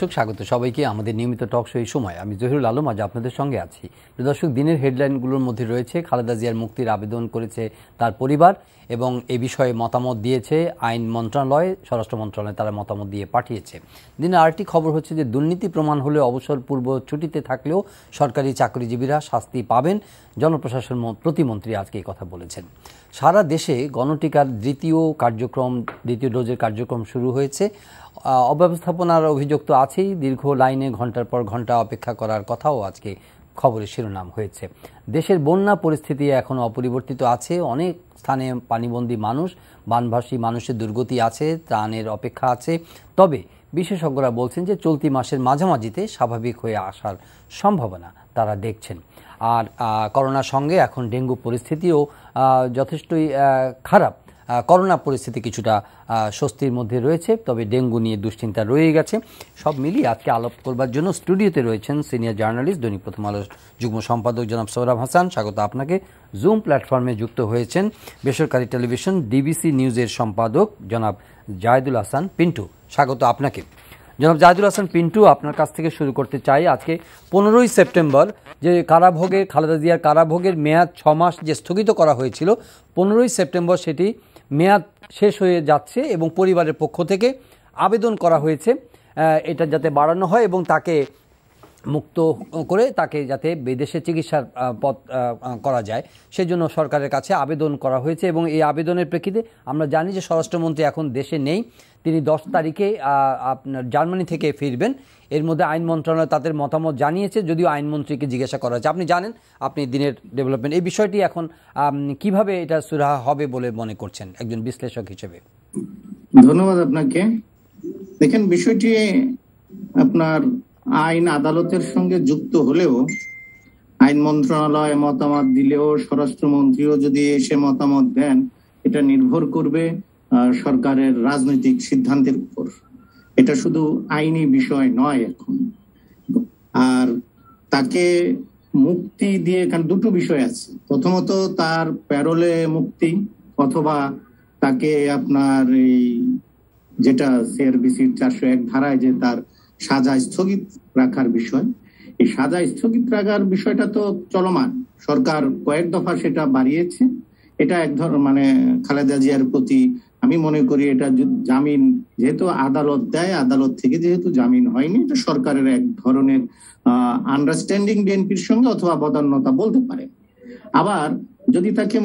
দর্শক স্বাগত সবাইকে আমাদের নিয়মিত টক শো এই সময় আমি জহিরুল আলম আজ আপনাদের সঙ্গে আছি দর্শক দিনের হেডলাইনগুলোর মধ্যে রয়েছে খালেদা জিয়ার মুক্তির আবেদন করেছে তার পরিবার এবং এ বিষয়ে মতামত দিয়েছে আইন মন্ত্রণালয় স্বরাষ্ট্র মন্ত্রণালয় তারা মতামত দিয়ে পাঠিয়েছে দিনের আরেকটি খবর হচ্ছে যে দুর্নীতি প্রমাণ হলে অবসর পূর্ব ছুটিতে থাকলেও সরকারি চাকরিজীবীরা শাস্তি পাবেন জনপ্রশাসন প্রতিমন্ত্রী আজকে এই কথা বলেছেন সারা দেশে গণটিকার দ্বিতীয় কার্যক্রম দ্বিতীয় ডোজের কার্যক্রম শুরু হয়েছে অব্যবস্থাপনার অভিযোগ তো আছেই দীর্ঘ লাইনে ঘন্টার পর ঘন্টা অপেক্ষা করার কথাও আজকে খবরের শিরোনাম হয়েছে দেশের বন্যা পরিস্থিতি এখন অপরিবর্তিত আছে অনেক স্থানে পানিবন্দী মানুষ বানভাসী মানুষের দুর্গতি আছে ত্রাণের অপেক্ষা আছে তবে বিশেষজ্ঞরা বলছেন যে চলতি মাসের মাঝামাঝিতে স্বাভাবিক হয়ে আসার সম্ভাবনা তারা দেখছেন আর করোনার সঙ্গে এখন ডেঙ্গু পরিস্থিতিও যথেষ্টই খারাপ করোনা পরিস্থিতি কিছুটা স্বস্তির মধ্যে রয়েছে তবে ডেঙ্গু নিয়ে দুশ্চিন্তা রয়ে গেছে সব মিলিয়ে আজকে আলাপ করবার জন্য স্টুডিওতে রয়েছেন সিনিয়র জার্নালিস্ট দৈনিক প্রথম আলোর যুগ্ম সম্পাদক জনাব সৌরভ হাসান স্বাগত আপনাকে জুম প্ল্যাটফর্মে যুক্ত হয়েছেন বেসরকারি টেলিভিশন ডিবিসি নিউজের সম্পাদক জনাব জায়দুল হাসান পিন্টু স্বাগত আপনাকে জনাব জাহিদুল হাসান পিন্টু আপনার কাছ থেকে শুরু করতে চাই আজকে পনেরোই সেপ্টেম্বর যে কারাভোগের খালেদা জিয়ার কারাভোগের মেয়াদ ছ মাস যে স্থগিত করা হয়েছিল পনেরোই সেপ্টেম্বর সেটি মেয়াদ শেষ হয়ে যাচ্ছে এবং পরিবারের পক্ষ থেকে আবেদন করা হয়েছে এটা যাতে বাড়ানো হয় এবং তাকে মুক্ত করে তাকে যাতে বিদেশে চিকিৎসার পথ করা যায় সেজন্য সরকারের কাছে আবেদন করা হয়েছে এবং এই আবেদনের প্রেক্ষিতে আমরা জানি যে স্বরাষ্ট্রমন্ত্রী এখন দেশে নেই তিনি দশ তারিখে আপনার জার্মানি থেকে ফিরবেন এর মধ্যে আইন মন্ত্রণালয় তাদের মতামত জানিয়েছে যদিও আইনমন্ত্রীকে জিজ্ঞাসা করা হয়েছে আপনি জানেন আপনি দিনের ডেভেলপমেন্ট এই বিষয়টি এখন কিভাবে এটা সুরাহা হবে বলে মনে করছেন একজন বিশ্লেষক হিসেবে ধন্যবাদ আপনাকে দেখেন বিষয়টি আপনার আইন আদালতের সঙ্গে যুক্ত হলেও আইন মন্ত্রণালয় মতামত দিলেও স্বরাষ্ট্রমন্ত্রীও যদি এসে মতামত দেন এটা নির্ভর করবে সরকারের রাজনৈতিক সিদ্ধান্তের উপর এটা শুধু আইনি বিষয় নয় এখন আর তাকে মুক্তি দিয়ে কারণ দুটো বিষয় আছে প্রথমত তার প্যারোলে মুক্তি অথবা তাকে আপনার এই যেটা সিআরবিসির চারশো এক ধারায় যে তার সাজা স্থগিত রাখার বিষয় এই সাজা স্থগিত রাখার বিষয়টা তো চলমান সরকার কয়েক দফা সেটা বাড়িয়েছে এটা এক ধর মানে খালেদা জিয়ার প্রতি আমি মনে করি এটা জামিন যেহেতু আদালত দেয় আদালত থেকে যেহেতু জামিন হয়নি এটা সরকারের এক ধরনের আন্ডারস্ট্যান্ডিং বিএনপির সঙ্গে অথবা বদান্যতা বলতে পারে আবার যদি তাকে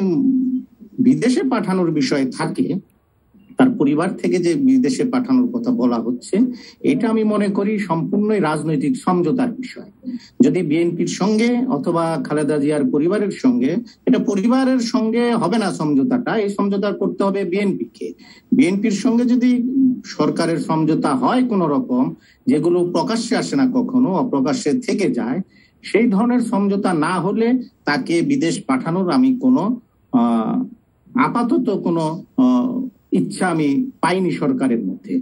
বিদেশে পাঠানোর বিষয় থাকে তার পরিবার থেকে যে বিদেশে পাঠানোর কথা বলা হচ্ছে এটা আমি মনে করি সম্পূর্ণই রাজনৈতিক সমঝোতার বিষয় যদি বিএনপির সঙ্গে অথবা খালেদা জিয়ার পরিবারের সঙ্গে এটা পরিবারের সঙ্গে হবে না সমঝোতাটা এই সমঝোতা করতে হবে বিএনপিকে বিএনপির সঙ্গে যদি সরকারের সমঝোতা হয় কোন রকম যেগুলো প্রকাশ্যে আসে না কখনো অপ্রকাশ্যে থেকে যায় সেই ধরনের সমঝোতা না হলে তাকে বিদেশ পাঠানোর আমি কোনো আপাতত কোনো ইচ্ছা আমি পাইনি সরকারের মধ্যে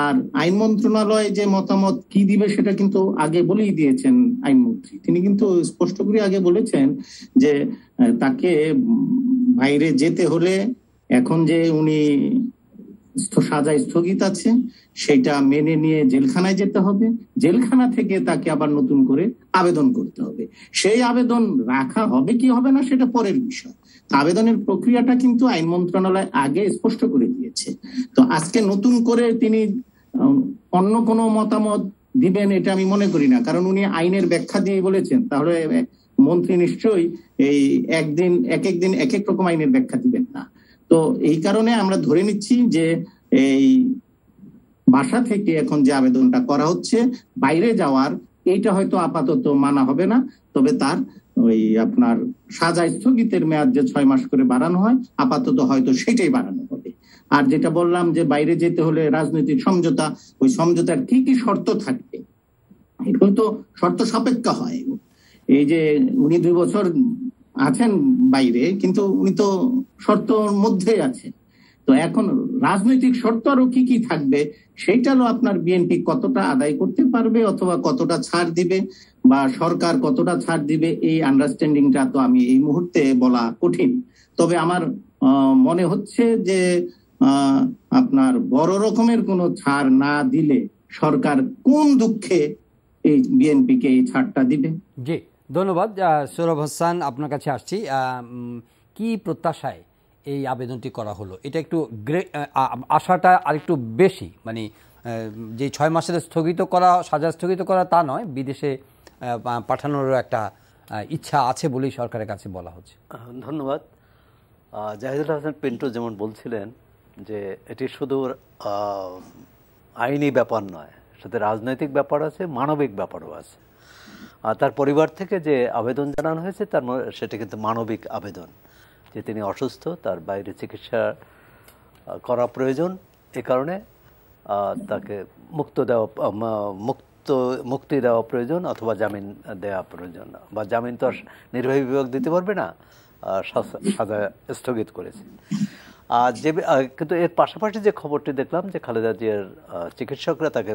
আর আইন মন্ত্রণালয় যে মতামত কি দিবে সেটা কিন্তু আগে বলেই দিয়েছেন আইনমন্ত্রী তিনি কিন্তু স্পষ্ট করে আগে বলেছেন যে তাকে বাইরে যেতে হলে এখন যে উনি সাজা স্থগিত আছে সেটা মেনে নিয়ে জেলখানায় যেতে হবে জেলখানা থেকে তাকে আবার নতুন করে আবেদন করতে হবে সেই আবেদন রাখা হবে কি হবে না সেটা পরের বিষয় আবেদনের প্রক্রিয়াটা কিন্তু আইন মন্ত্রণালয় আগে স্পষ্ট করে দিয়েছে তো আজকে নতুন করে তিনি অন্য কোনো মতামত দিবেন এটা আমি মনে করি না কারণ উনি আইনের ব্যাখ্যা দিয়ে বলেছেন তাহলে মন্ত্রী নিশ্চয়ই এই একদিন এক একদিন এক এক রকম আইনের ব্যাখ্যা দিবেন না তো এই কারণে আমরা ধরে নিচ্ছি যে এই বাসা থেকে এখন যে আবেদনটা করা হচ্ছে বাইরে যাওয়ার এইটা হয়তো আপাতত মানা হবে না তবে তার ওই আপনার সাজা স্থগিতের মেয়াদ যে ছয় মাস করে বাড়ানো হয় আপাতত হয়তো সেটাই বাড়ানো হবে আর যেটা বললাম যে বাইরে যেতে হলে রাজনৈতিক সমঝোতা ওই সমঝোতার কি কি শর্ত থাকবে এগুলো তো শর্ত সাপেক্ষ হয় এই যে উনি দুই বছর আছেন বাইরে কিন্তু উনি তো শর্তর মধ্যে আছেন তো এখন রাজনৈতিক শর্ত আরো কি কি থাকবে সেইটারও আপনার বিএনপি কতটা আদায় করতে পারবে অথবা কতটা ছাড় দিবে বা সরকার কতটা ছাড় দিবে এই আন্ডারস্ট্যান্ডিংটা তো আমি এই মুহূর্তে বলা কঠিন তবে আমার মনে হচ্ছে যে আপনার বড় রকমের কোনো ছাড় না দিলে সরকার কোন দুঃখে এই বিএনপিকে এই ছাড়টা দিবে জি ধন্যবাদ সৌরভ হাসান আপনার কাছে আসছি কি প্রত্যাশায় এই আবেদনটি করা হলো এটা একটু আশাটা আরেকটু বেশি মানে যে ছয় মাসের স্থগিত করা সাজা স্থগিত করা তা নয় বিদেশে পাঠানোরও একটা ইচ্ছা আছে বলেই সরকারের কাছে বলা হচ্ছে ধন্যবাদ জাহিদুল হাসান পেন্টু যেমন বলছিলেন যে এটি শুধু আইনি ব্যাপার নয় সাথে রাজনৈতিক ব্যাপার আছে মানবিক ব্যাপারও আছে আর তার পরিবার থেকে যে আবেদন জানানো হয়েছে তার সেটা কিন্তু মানবিক আবেদন যে তিনি অসুস্থ তার বাইরে চিকিৎসা করা প্রয়োজন এ কারণে তাকে মুক্ত দেওয়া মুক্ত মুক্তি দেওয়া প্রয়োজন অথবা জামিন দেওয়া প্রয়োজন বা জামিন তো নির্বাহী বিভাগ দিতে পারবে না সাজা স্থগিত করেছে আর যে কিন্তু এর পাশাপাশি যে খবরটি দেখলাম যে খালেদা জিয়ার চিকিৎসকরা তাকে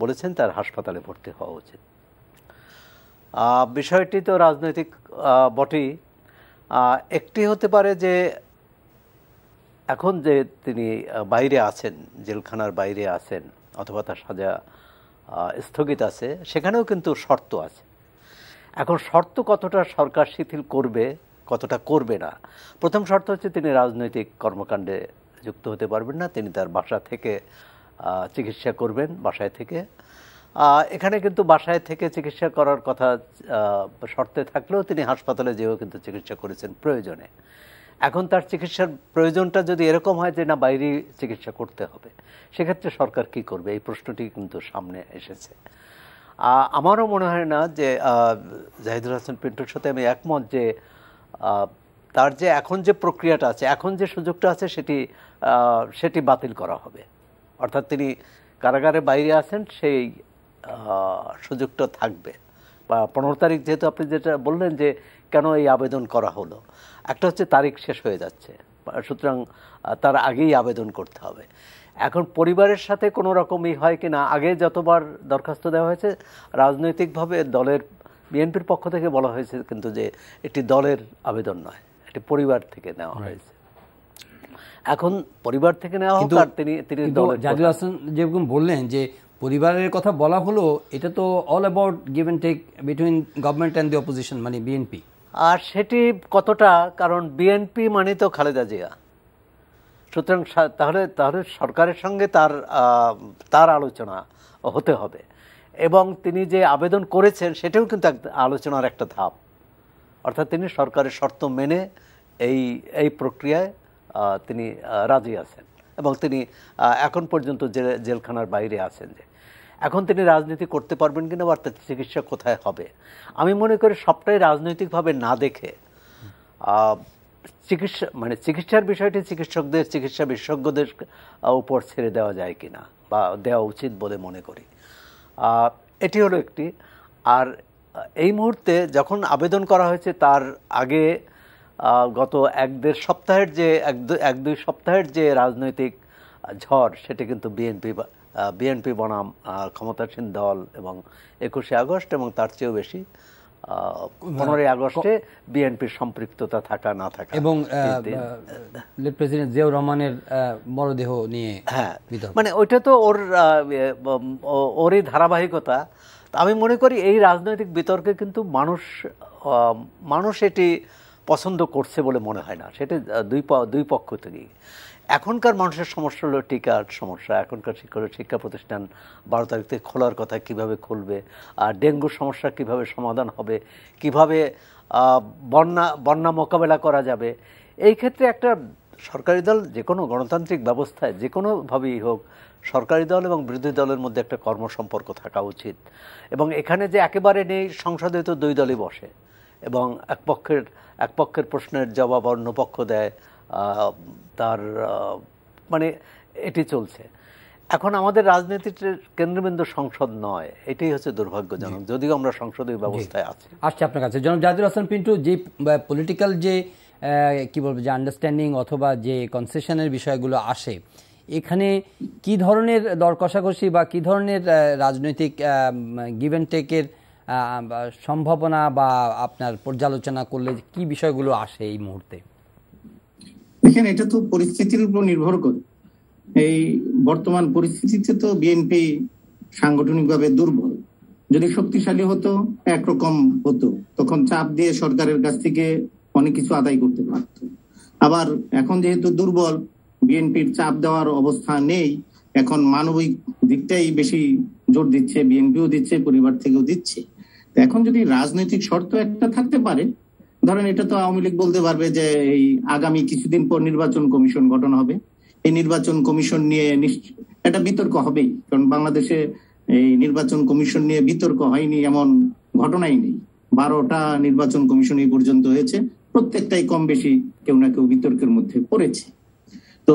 বলেছেন তার হাসপাতালে ভর্তি হওয়া উচিত বিষয়টি তো রাজনৈতিক বটেই একটি হতে পারে যে এখন যে তিনি বাইরে আছেন জেলখানার বাইরে আছেন অথবা তার সাজা স্থগিত আছে সেখানেও কিন্তু শর্ত আছে এখন শর্ত কতটা সরকার শিথিল করবে কতটা করবে না প্রথম শর্ত হচ্ছে তিনি রাজনৈতিক কর্মকাণ্ডে যুক্ত হতে পারবেন না তিনি তার বাসা থেকে চিকিৎসা করবেন বাসায় থেকে এখানে কিন্তু বাসায় থেকে চিকিৎসা করার কথা শর্তে থাকলেও তিনি হাসপাতালে যেও কিন্তু চিকিৎসা করেছেন প্রয়োজনে এখন তার চিকিৎসার প্রয়োজনটা যদি এরকম হয় যে না বাইরে চিকিৎসা করতে হবে সেক্ষেত্রে সরকার কি করবে এই প্রশ্নটি কিন্তু সামনে এসেছে আমারও মনে হয় না যে জাহিদুল হাসান পিন্টুর সাথে আমি একমত যে তার যে এখন যে প্রক্রিয়াটা আছে এখন যে সুযোগটা আছে সেটি সেটি বাতিল করা হবে অর্থাৎ তিনি কারাগারে বাইরে আছেন সেই সুযোগটা থাকবে বা পনেরো তারিখ যেহেতু আপনি যেটা বললেন যে কেন এই আবেদন করা হলো একটা হচ্ছে তারিখ শেষ হয়ে যাচ্ছে সুতরাং তার আগেই আবেদন করতে হবে এখন পরিবারের সাথে কোনো রকমই হয় কি না আগে যতবার দরখাস্ত দেওয়া হয়েছে রাজনৈতিকভাবে দলের বিএনপির পক্ষ থেকে বলা হয়েছে কিন্তু যে এটি দলের আবেদন নয় এটি পরিবার থেকে নেওয়া হয়েছে এখন পরিবার থেকে নেওয়া হোক আর তিনি তিনি জাদুল হাসান যেরকম বললেন যে পরিবারের কথা বলা হলো এটা তো all about give and take between government and the opposition মানে বিএনপি আর সেটি কতটা কারণ বিএনপি মানে তো খালেদা জিয়া সুতরাং তাহলে তাহলে সরকারের সঙ্গে তার তার আলোচনা হতে হবে এবং তিনি যে আবেদন করেছেন সেটাও কিন্তু আলোচনার একটা ধাপ অর্থাৎ তিনি সরকারের শর্ত মেনে এই এই প্রক্রিয়ায় তিনি রাজি আছেন এবং তিনি এখন পর্যন্ত জেল জেলখানার বাইরে আছেন যে এখন তিনি রাজনীতি করতে পারবেন কিনা বা তার চিকিৎসা কোথায় হবে আমি মনে করি সবটাই রাজনৈতিকভাবে না দেখে চিকিৎসা মানে চিকিৎসার বিষয়টি চিকিৎসকদের চিকিৎসা বিশেষজ্ঞদের উপর ছেড়ে দেওয়া যায় কি না বা দেওয়া উচিত বলে মনে করি এটি হলো একটি আর এই মুহূর্তে যখন আবেদন করা হয়েছে তার আগে গত এক দেড় সপ্তাহের যে এক দুই সপ্তাহের যে রাজনৈতিক ঝড় সেটা কিন্তু বিএনপি বিএনপি বনাম ক্ষমতাসীন দল এবং একুশে আগস্ট এবং তার চেয়েও বেশি পনেরোই আগস্টে বিএনপির সম্পৃক্ততা থাকা না থাকা এবং প্রেসিডেন্ট জিয়াউর রহমানের মরদেহ নিয়ে হ্যাঁ মানে ওইটা তো ওর ওরই ধারাবাহিকতা আমি মনে করি এই রাজনৈতিক বিতর্কে কিন্তু মানুষ মানুষ এটি পছন্দ করছে বলে মনে হয় না সেটা দুই দুই পক্ষ থেকেই এখনকার মানুষের সমস্যা হলো টিকার সমস্যা এখনকার শিক্ষক শিক্ষা প্রতিষ্ঠান বারো তারিখ থেকে খোলার কথা কিভাবে খুলবে আর ডেঙ্গুর সমস্যা কিভাবে সমাধান হবে কিভাবে বন্যা বন্যা মোকাবেলা করা যাবে এই ক্ষেত্রে একটা সরকারি দল যে কোনো গণতান্ত্রিক ব্যবস্থায় যে কোনোভাবেই হোক সরকারি দল এবং বিরোধী দলের মধ্যে একটা কর্মসম্পর্ক থাকা উচিত এবং এখানে যে একেবারে নেই সংসদে তো দুই দলই বসে এবং এক পক্ষের এক পক্ষের প্রশ্নের জবাব অন্য পক্ষ দেয় তার মানে এটি চলছে এখন আমাদের রাজনীতিটির কেন্দ্রবিন্দু সংসদ নয় এটাই হচ্ছে দুর্ভাগ্যজনক যদিও আমরা সংসদীয় ব্যবস্থায় আছি আসছে আপনার কাছে জনাব জাহিদুল হাসান পিন্টু যে পলিটিক্যাল যে কি বলবো যে আন্ডারস্ট্যান্ডিং অথবা যে কনসেশনের বিষয়গুলো আসে এখানে কি ধরনের দর কষাকষি বা কি ধরনের রাজনৈতিক গিভেন টেকের সম্ভাবনা বা আপনার পর্যালোচনা করলে কি বিষয়গুলো আসে এই মুহূর্তে দেখেন এটা তো পরিস্থিতির উপর নির্ভর করে এই বর্তমান পরিস্থিতিতে তো বিএনপি সাংগঠনিকভাবে দুর্বল যদি শক্তিশালী হতো একরকম হতো তখন চাপ দিয়ে সরকারের কাছ থেকে অনেক কিছু আদায় করতে পারত আবার এখন যেহেতু দুর্বল বিএনপির চাপ দেওয়ার অবস্থা নেই এখন মানবিক দিকটাই বেশি জোর দিচ্ছে বিএনপিও দিচ্ছে পরিবার থেকেও দিচ্ছে এখন যদি রাজনৈতিক শর্ত একটা থাকতে পারে ধরেন এটা তো আওয়ামী লীগ বলতে পারবে যে এই আগামী কিছুদিন পর নির্বাচন কমিশন গঠন হবে এই নির্বাচন কমিশন নিয়ে এটা বিতর্ক হবেই কারণ বাংলাদেশে এই নির্বাচন কমিশন নিয়ে বিতর্ক হয়নি এমন ঘটনাই নেই বারোটা নির্বাচন কমিশন এই পর্যন্ত হয়েছে প্রত্যেকটাই কম বেশি কেউ না কেউ বিতর্কের মধ্যে পড়েছে তো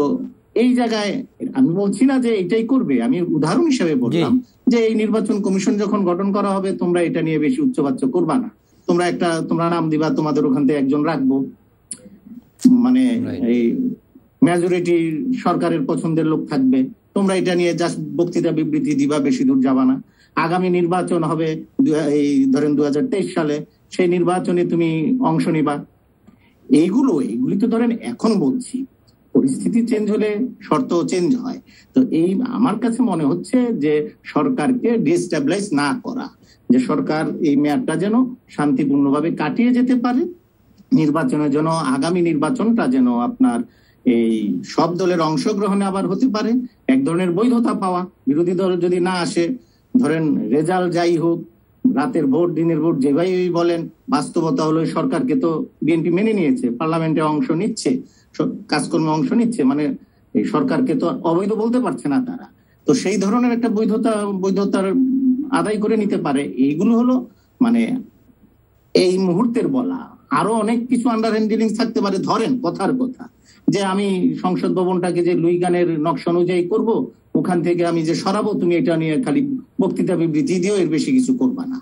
এই জায়গায় আমি বলছি না যে এটাই করবে আমি উদাহরণ হিসেবে বললাম যে এই নির্বাচন কমিশন যখন গঠন করা হবে তোমরা এটা নিয়ে বেশি উচ্চবাচ্য করবা না তোমরা একটা তোমরা নাম দিবা তোমাদের ওখান থেকে একজন রাখবো মানে এই মেজরিটি সরকারের পছন্দের লোক থাকবে তোমরা এটা নিয়ে জাস্ট বক্তৃতা বিবৃতি দিবা বেশি দূর যাবা না আগামী নির্বাচন হবে এই ধরেন দু সালে সেই নির্বাচনে তুমি অংশ নিবা এইগুলো এইগুলি তো ধরেন এখন বলছি পরিস্থিতি চেঞ্জ হলে শর্ত চেঞ্জ হয় তো এই আমার কাছে মনে হচ্ছে যে সরকারকে ডিস্টাবলাইজ না করা যে সরকার এই মেয়াদটা যেন শান্তিপূর্ণভাবে কাটিয়ে যেতে পারে নির্বাচনের জন্য আগামী নির্বাচনটা যেন আপনার এই সব দলের অংশগ্রহণে আবার হতে পারে এক ধরনের বৈধতা পাওয়া বিরোধী দল যদি না আসে ধরেন রেজাল্ট যাই হোক রাতের ভোট দিনের ভোট যেভাবেই বলেন বাস্তবতা হলো সরকারকে তো বিএনপি মেনে নিয়েছে পার্লামেন্টে অংশ নিচ্ছে কাজকর্মে অংশ নিচ্ছে মানে এই সরকারকে তো অবৈধ বলতে পারছে না তারা তো সেই ধরনের একটা বৈধতা বৈধতার আদায় করে নিতে পারে এইগুলো হলো মানে এই মুহূর্তের বলা আরো অনেক কিছু আন্ডার হ্যান্ডেলিং থাকতে পারে ধরেন কথার কথা যে আমি সংসদ ভবনটাকে যে লুইগানের নকশা অনুযায়ী করব ওখান থেকে আমি যে সরাবো তুমি এটা নিয়ে খালি বক্তৃতা বিবৃতি দিও এর বেশি কিছু করবা না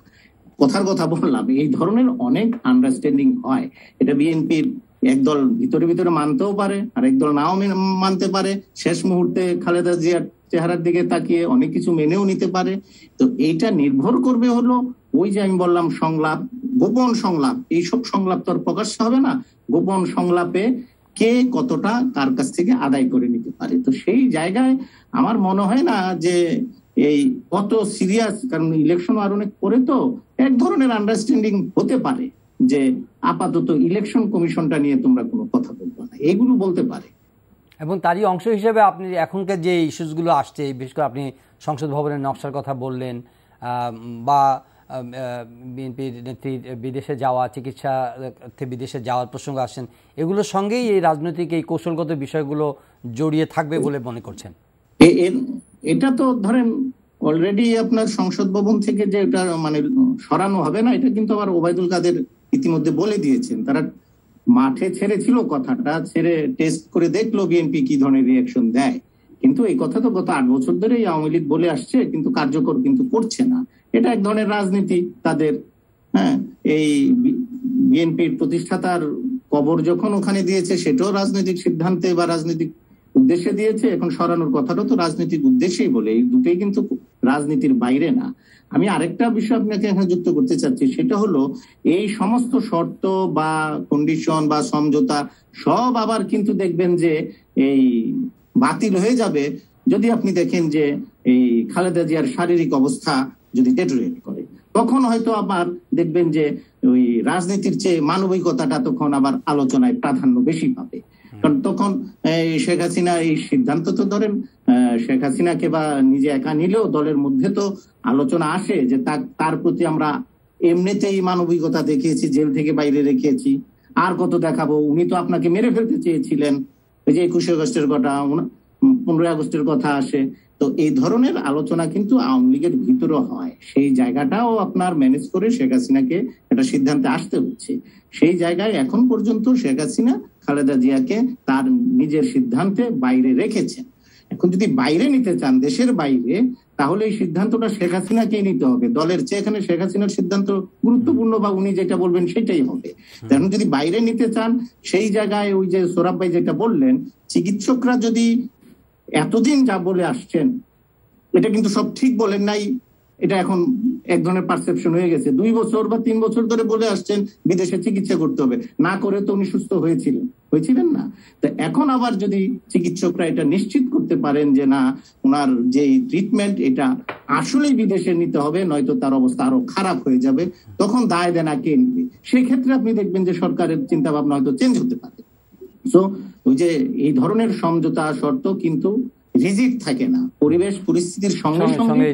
কথার কথা বললাম এই ধরনের অনেক আন্ডারস্ট্যান্ডিং হয় এটা বিএনপির একদল ভিতরে ভিতরে মানতেও পারে আর একদল নাও মানতে পারে শেষ মুহূর্তে খালেদা জিয়ার চেহারার দিকে তাকিয়ে অনেক কিছু মেনেও নিতে পারে তো এইটা নির্ভর করবে হলো ওই যে আমি বললাম সংলাপ গোপন সংলাপ এইসব সংলাপ তো আর প্রকাশ্য হবে না গোপন সংলাপে কে কতটা কার কাছ থেকে আদায় করে নিতে পারে তো সেই জায়গায় আমার মনে হয় না যে এই কত সিরিয়াস কারণ ইলেকশন আর অনেক পরে তো এক ধরনের আন্ডারস্ট্যান্ডিং হতে পারে যে আপাতত ইলেকশন কমিশনটা নিয়ে তোমরা কোনো কথা বলবো না এগুলো বলতে পারে এবং তারই অংশ হিসেবে আপনি এখনকার যে ইস্যুসগুলো আসছে বিশেষ করে আপনি সংসদ ভবনের নকশার কথা বললেন বা বিএনপির নেত্রী বিদেশে যাওয়া চিকিৎসা বিদেশে যাওয়ার প্রসঙ্গ আসছেন এগুলোর সঙ্গেই এই রাজনৈতিক এই কৌশলগত বিষয়গুলো জড়িয়ে থাকবে বলে মনে করছেন এটা তো ধরেন অলরেডি আপনার সংসদ ভবন থেকে যে এটা মানে সরানো হবে না এটা কিন্তু আমার ওবায়দুল কাদের ইতিমধ্যে বলে দিয়েছেন তারা মাঠে ছেড়েছিল কথাটা ছেড়ে টেস্ট করে দেখলো বিএনপি কি ধরনের রিয়াকশন দেয় কিন্তু এই কথা তো গত আট বছর ধরে আওয়ামী লীগ বলে আসছে কিন্তু কার্যকর কিন্তু করছে না এটা এক ধরনের রাজনীতি তাদের হ্যাঁ এই বিএনপির প্রতিষ্ঠাতার কবর যখন ওখানে দিয়েছে সেটাও রাজনৈতিক সিদ্ধান্তে বা রাজনৈতিক উদ্দেশ্যে দিয়েছে এখন সরানোর কথাটা তো রাজনৈতিক উদ্দেশ্যেই বলে এই দুটোই কিন্তু রাজনীতির বাইরে না আমি আরেকটা বিষয় আপনাকে এখানে যুক্ত করতে চাচ্ছি সেটা হলো এই সমস্ত শর্ত বা কন্ডিশন বা সমঝোতা সব আবার কিন্তু দেখবেন যে এই বাতিল হয়ে যাবে যদি আপনি দেখেন যে এই খালেদা জিয়ার শারীরিক অবস্থা যদি ডেটোরেট করে তখন হয়তো আবার দেখবেন যে ওই রাজনীতির চেয়ে মানবিকতাটা তখন আবার আলোচনায় প্রাধান্য বেশি পাবে কারণ তখন শেখ হাসিনা এই সিদ্ধান্ত তো ধরেন শেখ হাসিনাকে বা নিজে একা নিলেও দলের মধ্যে তো আলোচনা আসে যে তার প্রতি আমরা এমনিতেই মানবিকতা দেখিয়েছি জেল থেকে বাইরে রেখেছি আর কত দেখাবো উনি তো আপনাকে মেরে ফেলতে চেয়েছিলেন ওই যে একুশে আগস্টের কথা পনেরোই আগস্টের কথা আসে তো এই ধরনের আলোচনা কিন্তু আওয়ামী লীগের ভিতরে হয় সেই জায়গাটাও আপনার ম্যানেজ করে শেখ হাসিনাকে একটা সিদ্ধান্তে আসতে হচ্ছে সেই জায়গায় এখন পর্যন্ত শেখ হাসিনা খালেদা জিয়াকে তার নিজের সিদ্ধান্তে বাইরে রেখেছেন এখন যদি বাইরে নিতে চান দেশের বাইরে তাহলে এই সিদ্ধান্তটা শেখ হাসিনাকেই নিতে হবে দলের চেয়ে এখানে শেখ হাসিনার সিদ্ধান্ত গুরুত্বপূর্ণ বা উনি যেটা বলবেন সেটাই হবে কারণ যদি বাইরে নিতে চান সেই জায়গায় ওই যে সোরাব ভাই যেটা বললেন চিকিৎসকরা যদি এতদিন যা বলে আসছেন এটা কিন্তু সব ঠিক বলেন নাই এটা এখন এক ধরনের পারসেপশন হয়ে গেছে দুই বছর বা তিন বছর ধরে বলে আসছেন বিদেশে চিকিৎসা করতে হবে না করে তো উনি সুস্থ হয়েছিলেন হয়েছিলেন না তো এখন আবার যদি চিকিৎসকরা এটা নিশ্চিত করতে পারেন যে না ওনার যে ট্রিটমেন্ট এটা আসলেই বিদেশে নিতে হবে নয়তো তার অবস্থা আরো খারাপ হয়ে যাবে তখন দায় দেনা কে নেবে সেক্ষেত্রে আপনি দেখবেন যে সরকারের চিন্তা ভাবনা হয়তো চেঞ্জ হতে পারে সো ওই যে এই ধরনের সমঝোতা শর্ত কিন্তু রিজিট থাকে না পরিবেশ পরিস্থিতির সঙ্গে সঙ্গে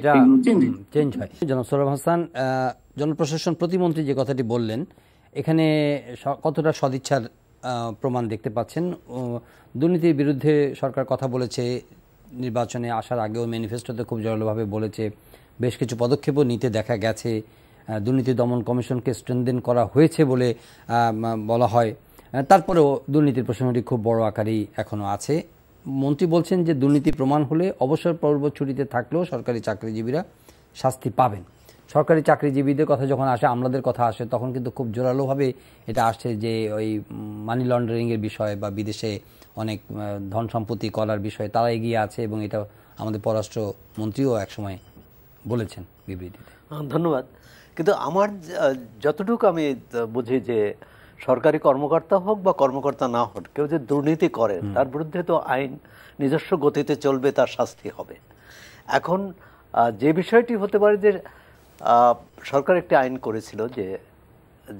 চেঞ্জ হয় জনাব হাসান জনপ্রশাসন প্রতিমন্ত্রী যে কথাটি বললেন এখানে কতটা সদিচ্ছার প্রমাণ দেখতে পাচ্ছেন দুর্নীতির বিরুদ্ধে সরকার কথা বলেছে নির্বাচনে আসার আগেও ম্যানিফেস্টোতে খুব জোরালোভাবে বলেছে বেশ কিছু পদক্ষেপও নিতে দেখা গেছে দুর্নীতি দমন কমিশনকে স্ট্রেনদেন করা হয়েছে বলে বলা হয় তারপরেও দুর্নীতির প্রশ্নটি খুব বড় আকারেই এখনও আছে মন্ত্রী বলছেন যে দুর্নীতি প্রমাণ হলে অবসর পর্ব ছুটিতে থাকলেও সরকারি চাকরিজীবীরা শাস্তি পাবেন সরকারি চাকরিজীবীদের কথা যখন আসে আমলাদের কথা আসে তখন কিন্তু খুব জোরালোভাবে এটা আসছে যে ওই মানি লন্ডারিংয়ের বিষয় বা বিদেশে অনেক ধন সম্পত্তি করার বিষয়ে তারা এগিয়ে আছে এবং এটা আমাদের পররাষ্ট্র মন্ত্রীও একসময় বলেছেন বিবৃতিতে ধন্যবাদ কিন্তু আমার যতটুকু আমি বুঝি যে সরকারি কর্মকর্তা হোক বা কর্মকর্তা না হোক কেউ যে দুর্নীতি করে তার বিরুদ্ধে তো আইন নিজস্ব গতিতে চলবে তার শাস্তি হবে এখন যে বিষয়টি হতে পারে যে সরকার একটি আইন করেছিল যে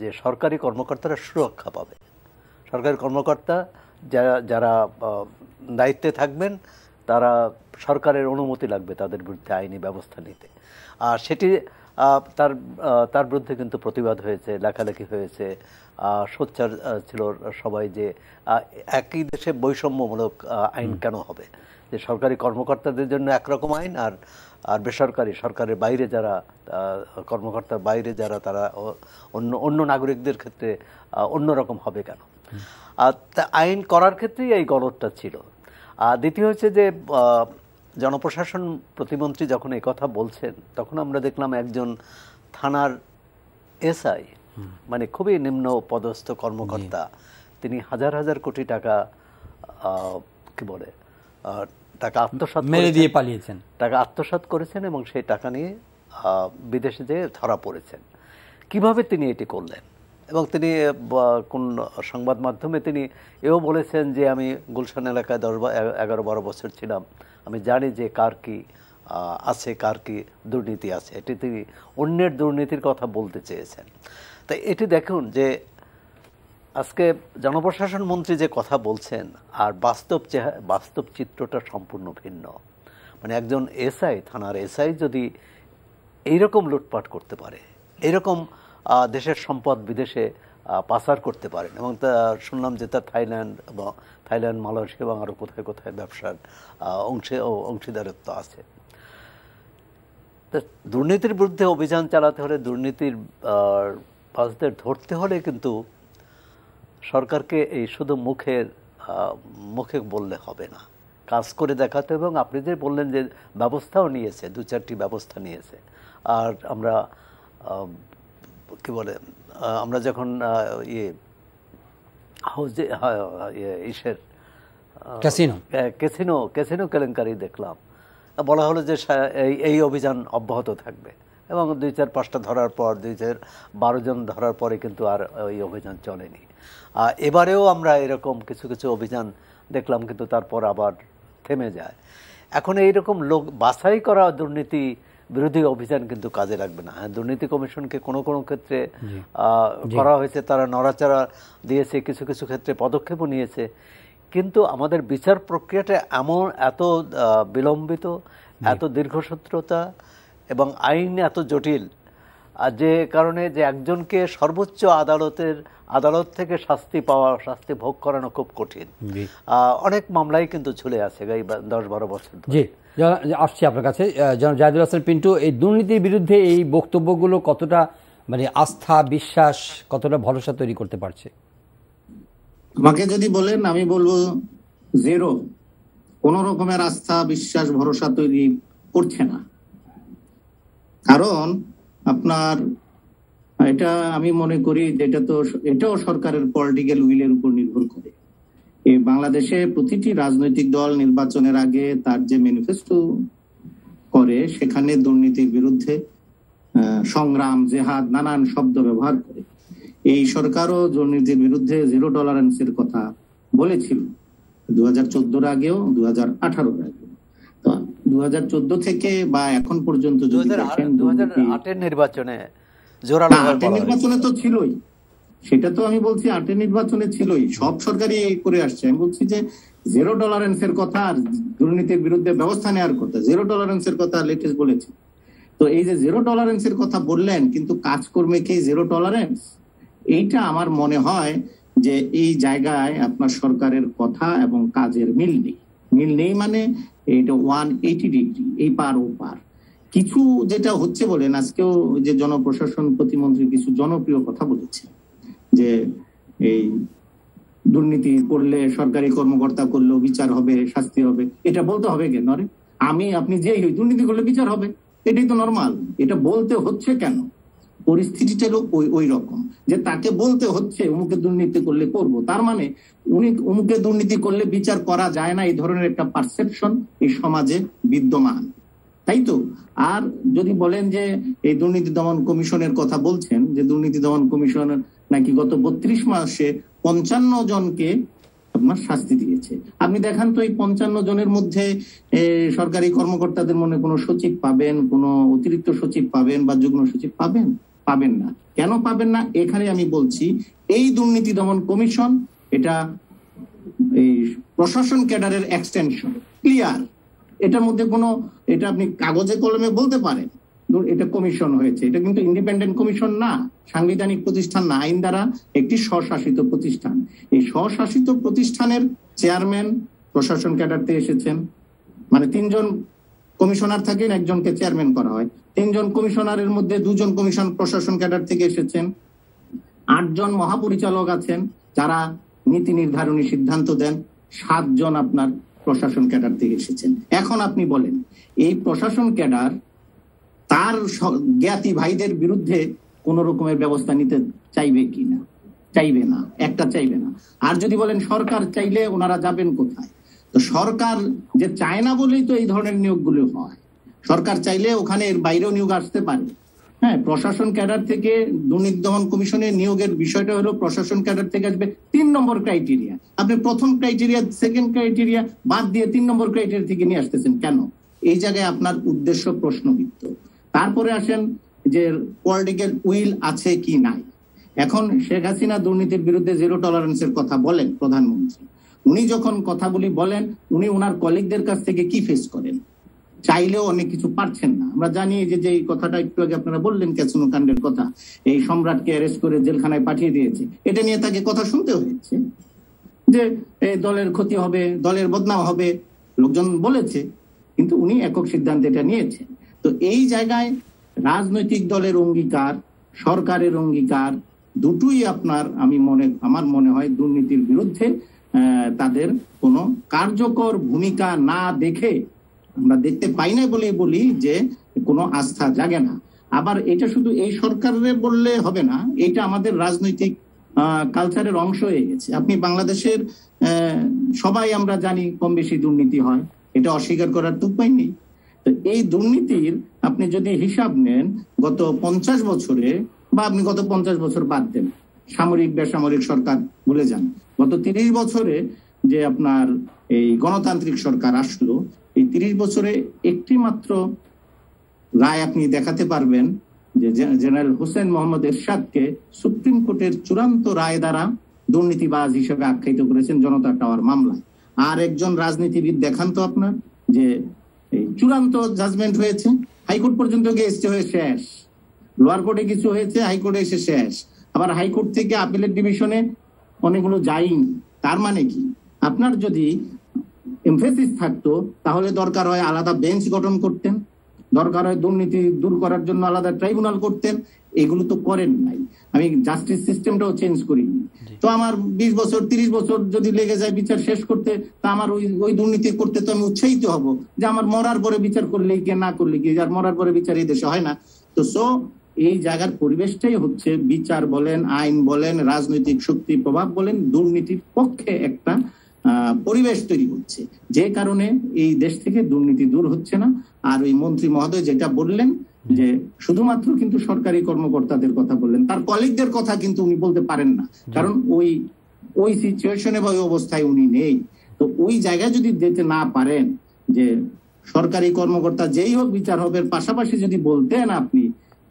যে সরকারি কর্মকর্তারা সুরক্ষা পাবে সরকারি কর্মকর্তা যারা যারা দায়িত্বে থাকবেন তারা সরকারের অনুমতি লাগবে তাদের বিরুদ্ধে আইনি ব্যবস্থা নিতে আর সেটি তার তার বিরুদ্ধে কিন্তু প্রতিবাদ হয়েছে লেখালেখি হয়েছে সোচ্চার ছিল সবাই যে একই দেশে বৈষম্যমূলক আইন কেন হবে যে সরকারি কর্মকর্তাদের জন্য একরকম আইন আর আর বেসরকারি সরকারের বাইরে যারা কর্মকর্তার বাইরে যারা তারা অন্য অন্য নাগরিকদের ক্ষেত্রে অন্যরকম হবে কেন আর আইন করার ক্ষেত্রেই এই গলতটা ছিল আর দ্বিতীয় হচ্ছে যে জনপ্রশাসন প্রতিমন্ত্রী যখন এই কথা বলছেন তখন আমরা দেখলাম একজন থানার এসআই মানে খুবই নিম্ন পদস্থ কর্মকর্তা তিনি হাজার হাজার কোটি টাকা কি বলে টাকা আত্মসাত মেরে দিয়ে পালিয়েছেন টাকা আত্মসাত করেছেন এবং সেই টাকা নিয়ে বিদেশে যেয়ে ধরা পড়েছেন কিভাবে তিনি এটি করলেন এবং তিনি কোন সংবাদ মাধ্যমে তিনি এও বলেছেন যে আমি গুলশান এলাকায় দশ এগারো বারো বছর ছিলাম আমি জানি যে কার কি আছে কার কি দুর্নীতি আছে এটি তিনি অন্যের দুর্নীতির কথা বলতে চেয়েছেন তাই এটি দেখুন যে আজকে জনপ্রশাসন মন্ত্রী যে কথা বলছেন আর বাস্তব বাস্তব চিত্রটা সম্পূর্ণ ভিন্ন মানে একজন এসআই থানার এসআই যদি এইরকম লুটপাট করতে পারে এরকম দেশের সম্পদ বিদেশে পাচার করতে পারেন এবং তা শুনলাম যে তার থাইল্যান্ড থাইল্যান্ড মালয়েশিয়া এবং আরও কোথায় কোথায় ব্যবসার অংশে অংশীদারত্ব আছে দুর্নীতির বিরুদ্ধে অভিযান চালাতে হলে দুর্নীতির বাসদের ধরতে হলে কিন্তু সরকারকে এই শুধু মুখের মুখে বললে হবে না কাজ করে দেখাতে এবং আপনি যে বললেন যে ব্যবস্থাও নিয়েছে দু চারটি ব্যবস্থা নিয়েছে আর আমরা কি বলে আমরা যখন ইয়ে হাউজে ইসের ক্যাসিনো ক্যাসিনো ক্যাসিনো কেলেঙ্কারি দেখলাম বলা হলো যে এই অভিযান অব্যাহত থাকবে এবং দুই চার পাঁচটা ধরার পর দুই চার বারো জন ধরার পরে কিন্তু আর ওই অভিযান চলেনি এবারেও আমরা এরকম কিছু কিছু অভিযান দেখলাম কিন্তু তারপর আবার থেমে যায় এখন এইরকম লোক বাছাই করা দুর্নীতি বিরোধী অভিযান কিন্তু কাজে লাগবে না হ্যাঁ দুর্নীতি কমিশনকে কোনো কোনো ক্ষেত্রে করা হয়েছে তারা নড়াচড়া দিয়েছে কিছু কিছু ক্ষেত্রে পদক্ষেপও নিয়েছে কিন্তু আমাদের বিচার প্রক্রিয়াটা এমন এত বিলম্বিত এত দীর্ঘসূত্রতা এবং আইন এত জটিল আর যে কারণে যে একজনকে সর্বোচ্চ আদালতের আদালত থেকে শাস্তি পাওয়া শাস্তি ভোগ করানো খুব কঠিন অনেক মামলাই কিন্তু ঝুলে আছে দশ বারো বছর আসছি আপনার কাছে জাহিদুল হাসান পিন্টু এই দুর্নীতির বিরুদ্ধে এই বক্তব্যগুলো কতটা মানে আস্থা বিশ্বাস কতটা ভরসা তৈরি করতে পারছে আমাকে যদি বলেন আমি বলবো জেরো কোন রকমের আস্থা বিশ্বাস ভরসা তৈরি করছে না কারণ আপনার এটা আমি মনে করি যেটা তো এটাও সরকারের পলিটিক্যাল উইলের উপর নির্ভর করে বাংলাদেশে প্রতিটি রাজনৈতিক দল নির্বাচনের আগে তার যে ম্যানিফেস্টো করে সেখানে দুর্নীতির বিরুদ্ধে সংগ্রাম জেহাদ নানান শব্দ ব্যবহার করে এই সরকারও দুর্নীতির বিরুদ্ধে জিরো টলারেন্সের কথা বলেছিল দু হাজার চোদ্দোর আগেও দু হাজার আঠারোর আগে দু হাজার চোদ্দ থেকে বা এখন পর্যন্ত যদি নির্বাচনে নির্বাচনে তো ছিলই সেটা তো আমি বলছি আটে নির্বাচনে ছিলই সব সরকারই করে আসছে আমি বলছি যে জিরো টলারেন্স এর কথা আর দুর্নীতির বিরুদ্ধে ব্যবস্থা নেওয়ার কথা জিরো টলারেন্স এর কথা লেটেস্ট বলেছে তো এই যে জিরো টলারেন্স এর কথা বললেন কিন্তু কাজকর্মে কে জিরো টলারেন্স এইটা আমার মনে হয় যে এই জায়গায় আপনার সরকারের কথা এবং কাজের মিল নেই মিল নেই মানে এটা ওয়ান এইটি ডিগ্রি এই পার ও পার কিছু যেটা হচ্ছে বলেন আজকেও যে জনপ্রশাসন প্রতিমন্ত্রী কিছু জনপ্রিয় কথা বলেছে যে এই দুর্নীতি করলে সরকারি কর্মকর্তা করলেও বিচার হবে শাস্তি হবে এটা বলতে হবে কেন আরে আমি আপনি যেই হই দুর্নীতি করলে বিচার হবে এটাই তো নর্মাল এটা বলতে হচ্ছে কেন পরিস্থিতিটা ওই ওই রকম যে তাকে বলতে হচ্ছে উমুকে দুর্নীতি করলে করব তার মানে উনি উমুকে দুর্নীতি করলে বিচার করা যায় না এই ধরনের একটা পারসেপশন এই সমাজে বিদ্যমান তাই তো আর যদি বলেন যে এই দুর্নীতি দমন কমিশনের কথা বলছেন যে দুর্নীতি দমন কমিশনের নাকি গত বত্রিশ মাসে পঞ্চান্ন জনকে আপনার শাস্তি দিয়েছে আপনি দেখান তো এই পঞ্চান্ন জনের মধ্যে সরকারি কর্মকর্তাদের মনে কোনো সচিব পাবেন কোনো অতিরিক্ত সচিব পাবেন বা যুগ্ম সচিব পাবেন পাবেন না কেন পাবেন না এখানে আমি বলছি এই দুর্নীতি দমন কমিশন এটা এই প্রশাসন ক্যাডারের এক্সটেনশন ক্লিয়ার এটার মধ্যে কোনো এটা আপনি কাগজে কলমে বলতে পারেন এটা কমিশন হয়েছে এটা কিন্তু ইন্ডিপেন্ডেন্ট কমিশন না সাংবিধানিক প্রতিষ্ঠান না আইন দ্বারা একটি স্বশাসিত প্রতিষ্ঠান এই স্বশাসিত প্রতিষ্ঠানের চেয়ারম্যান প্রশাসন ক্যাডারতে এসেছেন মানে তিনজন কমিশনার থাকেন একজনকে চেয়ারম্যান করা হয় তিনজন কমিশনারের মধ্যে দুজন কমিশন প্রশাসন ক্যাডার থেকে এসেছেন আটজন মহাপরিচালক আছেন যারা নীতি নির্ধারণী সিদ্ধান্ত দেন সাতজন আপনার প্রশাসন ক্যাডার থেকে এসেছেন এখন আপনি বলেন এই প্রশাসন ক্যাডার তার জ্ঞাতি ভাইদের বিরুদ্ধে কোন রকমের ব্যবস্থা নিতে চাইবে কিনা চাইবে না একটা চাইবে না আর যদি বলেন সরকার চাইলে ওনারা যাবেন কোথায় তো সরকার যে চায় না বলেই তো এই ধরনের নিয়োগ গুলো হয় সরকার চাইলে ওখানে এর বাইরেও নিয়োগ আসতে পারে হ্যাঁ প্রশাসন ক্যাডার থেকে দুর্নীতি দমন কমিশনের নিয়োগের বিষয়টা হলো প্রশাসন ক্যাডার থেকে আসবে তিন নম্বর ক্রাইটেরিয়া আপনি প্রথম ক্রাইটেরিয়া সেকেন্ড ক্রাইটেরিয়া বাদ দিয়ে তিন নম্বর ক্রাইটেরিয়া থেকে নিয়ে আসতেছেন কেন এই জায়গায় আপনার উদ্দেশ্য প্রশ্নবিদ্ধ তারপরে আসেন যে পলিটিক্যাল উইল আছে কি নাই এখন শেখ হাসিনা দুর্নীতির বিরুদ্ধে জিরো টলারেন্সের কথা বলেন প্রধানমন্ত্রী উনি যখন কথাগুলি বলেন উনি ওনার কলিগদের কাছ থেকে কি ফেস করেন চাইলেও অনেক কিছু পারছেন না আমরা জানি যে যে কথাটা একটু আগে আপনারা বললেন ক্যাসিনো কাণ্ডের কথা এই সম্রাটকে অ্যারেস্ট করে জেলখানায় পাঠিয়ে দিয়েছে এটা নিয়ে তাকে কথা শুনতে হয়েছে যে এই দলের ক্ষতি হবে দলের বদনাম হবে লোকজন বলেছে কিন্তু উনি একক সিদ্ধান্ত এটা নিয়েছেন তো এই জায়গায় রাজনৈতিক দলের অঙ্গীকার সরকারের অঙ্গীকার দুটোই আপনার আমি মনে আমার মনে হয় দুর্নীতির বিরুদ্ধে তাদের কোনো কার্যকর ভূমিকা না দেখে আমরা দেখতে পাই না বলে বলি যে কোনো আস্থা জাগে না আবার এটা শুধু এই সরকারের বললে হবে না এটা আমাদের রাজনৈতিক কালচারের অংশ হয়ে গেছে আপনি বাংলাদেশের সবাই আমরা জানি কম বেশি দুর্নীতি হয় এটা অস্বীকার করার তো উপায় নেই এই দুর্নীতির আপনি যদি হিসাব নেন গত পঞ্চাশ বছরে বা আপনি গত পঞ্চাশ বছর বাদ দেন সামরিক বেসামরিক সরকার ভুলে যান গত তিরিশ বছরে যে আপনার এই গণতান্ত্রিক সরকার আসলো এই তিরিশ বছরে একটি মাত্র রায় আপনি দেখাতে পারবেন যে জেনারেল হোসেন মোহাম্মদ এরশাদকে সুপ্রিম কোর্টের চূড়ান্ত রায় দ্বারা দুর্নীতিবাজ হিসেবে আখ্যায়িত করেছেন জনতা টাওয়ার মামলা আর একজন রাজনীতিবিদ দেখান তো আপনার যে চূড়ান্ত জাজমেন্ট হয়েছে হাইকোর্ট পর্যন্ত গিয়ে হয়ে শেষ লোয়ার কোর্টে কিছু হয়েছে হাইকোর্টে এসে শেষ আবার হাইকোর্ট থেকে আপিলের ডিভিশনে অনেকগুলো যাইনি তার মানে কি আপনার যদি এমফেসিস থাকতো তাহলে দরকার হয় আলাদা বেঞ্চ গঠন করতেন দরকার হয় দুর্নীতি দূর করার জন্য আলাদা ট্রাইব্যুনাল করতেন এগুলো তো করেন নাই আমি জাস্টিস সিস্টেমটাও চেঞ্জ করিনি তো আমার বিশ বছর তিরিশ বছর যদি লেগে যায় বিচার শেষ করতে তা আমার ওই ওই দুর্নীতি করতে তো আমি উৎসাহিত হব যে আমার মরার পরে বিচার করলে কি না করলে কি আর মরার পরে বিচার এই দেশে হয় না তো সো এই জায়গার পরিবেশটাই হচ্ছে বিচার বলেন আইন বলেন রাজনৈতিক শক্তি প্রভাব বলেন দুর্নীতির পক্ষে একটা পরিবেশ তৈরি হচ্ছে যে কারণে এই দেশ থেকে দুর্নীতি দূর হচ্ছে না আর ওই মন্ত্রী মহোদয় যেটা বললেন যে শুধুমাত্র কিন্তু সরকারি কর্মকর্তাদের কথা বললেন তার কলিগদের কথা কিন্তু উনি বলতে পারেন না কারণ ওই ওই সিচুয়েশনে বা ওই অবস্থায় উনি নেই তো ওই জায়গায় যদি যেতে না পারেন যে সরকারি কর্মকর্তা যেই হোক বিচার হবে পাশাপাশি যদি বলতেন আপনি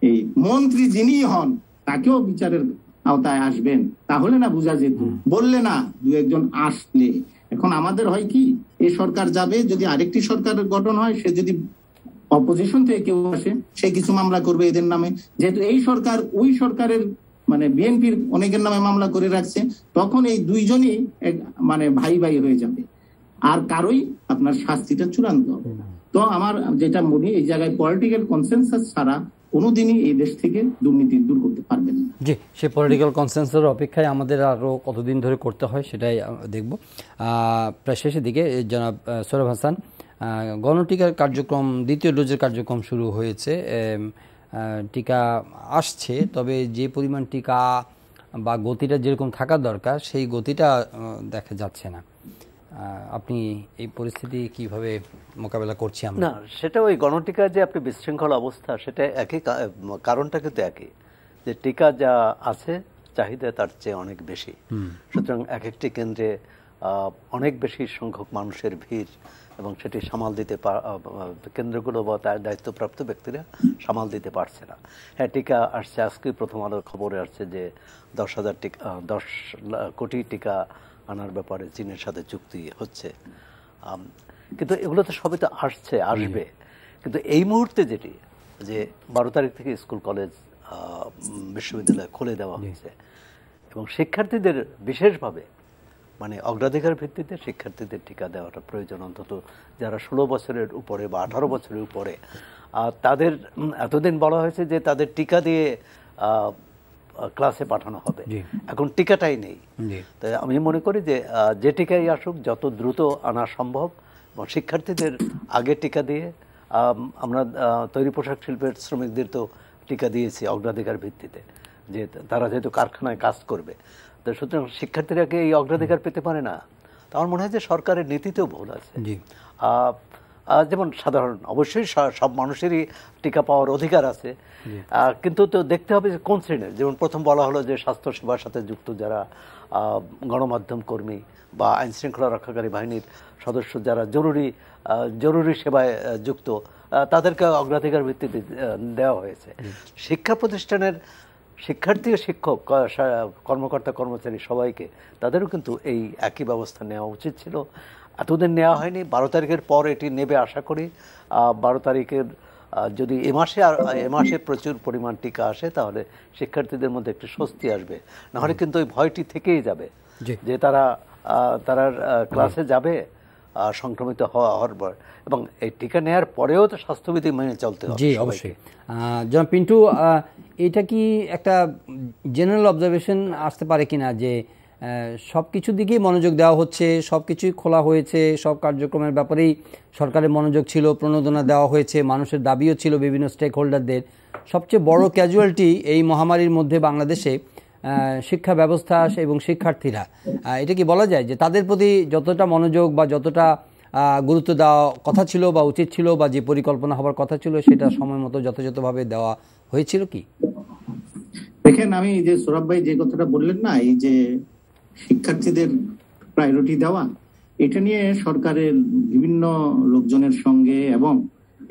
এই মন্ত্রী যিনি হন তাকেও বিচারের আওতায় আসবেন তাহলে না বোঝা যেত বললে না দু একজন আসলে এখন আমাদের হয় কি এ সরকার যাবে যদি আরেকটি সরকার গঠন হয় সে যদি অপোজিশন থেকে কেউ আসে সে কিছু মামলা করবে এদের নামে যেহেতু এই সরকার ওই সরকারের মানে বিএনপির অনেকের নামে মামলা করে রাখছে তখন এই দুইজনই মানে ভাই ভাই হয়ে যাবে আর কারোই আপনার শাস্তিটা চূড়ান্ত হবে তো আমার যেটা মনে এই জায়গায় পলিটিক্যাল কনসেন্সাস ছাড়া কোনোদিনই এই দেশ থেকে দুর্নীতি দূর করতে পারবেন না জি সে পলিটিক্যাল কনসেন্সাসের অপেক্ষায় আমাদের আরও কতদিন ধরে করতে হয় সেটাই দেখব প্রায় শেষের দিকে জনাব সৌরভ হাসান গণটিকার কার্যক্রম দ্বিতীয় ডোজের কার্যক্রম শুরু হয়েছে টিকা আসছে তবে যে পরিমাণ টিকা বা গতিটা যেরকম থাকা দরকার সেই গতিটা দেখা যাচ্ছে না আপনি এই পরিস্থিতি কিভাবে মোকাবেলা করছি আমরা না সেটা ওই গণটিকা যে আপনি বিশৃঙ্খল অবস্থা সেটা একই কারণটা কিন্তু একই যে টিকা যা আছে চাহিদা তার চেয়ে অনেক বেশি সুতরাং এক একটি কেন্দ্রে অনেক বেশি সংখ্যক মানুষের ভিড় এবং সেটি সামাল দিতে কেন্দ্রগুলো বা তার দায়িত্বপ্রাপ্ত ব্যক্তিরা সামাল দিতে পারছে না হ্যাঁ টিকা আসছে আজকে প্রথম আলোর খবরে আসছে যে দশ হাজার টিকা দশ কোটি টিকা আনার ব্যাপারে চীনের সাথে চুক্তি হচ্ছে কিন্তু এগুলো তো সবই তো আসছে আসবে কিন্তু এই মুহূর্তে যেটি যে বারো তারিখ থেকে স্কুল কলেজ বিশ্ববিদ্যালয় খুলে দেওয়া হয়েছে এবং শিক্ষার্থীদের বিশেষভাবে মানে অগ্রাধিকার ভিত্তিতে শিক্ষার্থীদের টিকা দেওয়াটা প্রয়োজন অন্তত যারা ষোলো বছরের উপরে বা আঠারো বছরের উপরে আর তাদের এতদিন বলা হয়েছে যে তাদের টিকা দিয়ে ক্লাসে পাঠানো হবে এখন টিকাটাই নেই তাই আমি মনে করি যে যে টিকাই আসুক যত দ্রুত আনা সম্ভব এবং শিক্ষার্থীদের আগে টিকা দিয়ে আমরা তৈরি পোশাক শিল্পের শ্রমিকদের তো টিকা দিয়েছি অগ্রাধিকার ভিত্তিতে যে তারা যেহেতু কারখানায় কাজ করবে তো সুতরাং শিক্ষার্থীরা এই অগ্রাধিকার পেতে পারে না তো আমার মনে হয় যে সরকারের নীতিতেও ভুল আছে যেমন সাধারণ অবশ্যই সব মানুষেরই টিকা পাওয়ার অধিকার আছে কিন্তু তো দেখতে হবে যে কোন শ্রেণীর যেমন প্রথম বলা হলো যে স্বাস্থ্যসেবার সাথে যুক্ত যারা গণমাধ্যম কর্মী বা আইন শৃঙ্খলা রক্ষাকারী বাহিনীর সদস্য যারা জরুরি জরুরি সেবায় যুক্ত তাদেরকে অগ্রাধিকার ভিত্তিতে দেওয়া হয়েছে শিক্ষা প্রতিষ্ঠানের শিক্ষার্থী ও শিক্ষক কর্মকর্তা কর্মচারী সবাইকে তাদেরও কিন্তু এই একই ব্যবস্থা নেওয়া উচিত ছিল এতদিন নেওয়া হয়নি বারো তারিখের পর এটি নেবে আশা করি বারো তারিখের যদি এ মাসে আর এ মাসে প্রচুর পরিমাণ টিকা আসে তাহলে শিক্ষার্থীদের মধ্যে একটি স্বস্তি আসবে নাহলে কিন্তু ওই ভয়টি থেকেই যাবে যে তারা তারা ক্লাসে যাবে সংক্রমিত হওয়ার পর এবং এই টিকা নেওয়ার পরেও তো স্বাস্থ্যবিধি মেনে চলতে হবে জি অবশ্যই জন পিন্টু এটা কি একটা জেনারেল অবজারভেশন আসতে পারে কিনা যে সব কিছু দিকেই মনোযোগ দেওয়া হচ্ছে সব কিছুই খোলা হয়েছে সব কার্যক্রমের ব্যাপারেই সরকারের মনোযোগ ছিল প্রণোদনা দেওয়া হয়েছে মানুষের দাবিও ছিল বিভিন্ন স্টেক হোল্ডারদের সবচেয়ে বড় ক্যাজুয়ালটি এই মহামারীর মধ্যে বাংলাদেশে শিক্ষা ব্যবস্থা এবং শিক্ষার্থীরা এটা কি বলা যায় যে তাদের প্রতি যতটা মনোযোগ বা যতটা গুরুত্ব দেওয়া কথা ছিল বা উচিত ছিল বা যে পরিকল্পনা হবার কথা ছিল সেটা সময় মতো যথাযথভাবে দেওয়া হয়েছিল কি দেখেন আমি যে সৌরভ ভাই যে কথাটা বললেন না এই যে শিক্ষার্থীদের প্রায়োরিটি দেওয়া এটা নিয়ে সরকারের বিভিন্ন লোকজনের সঙ্গে এবং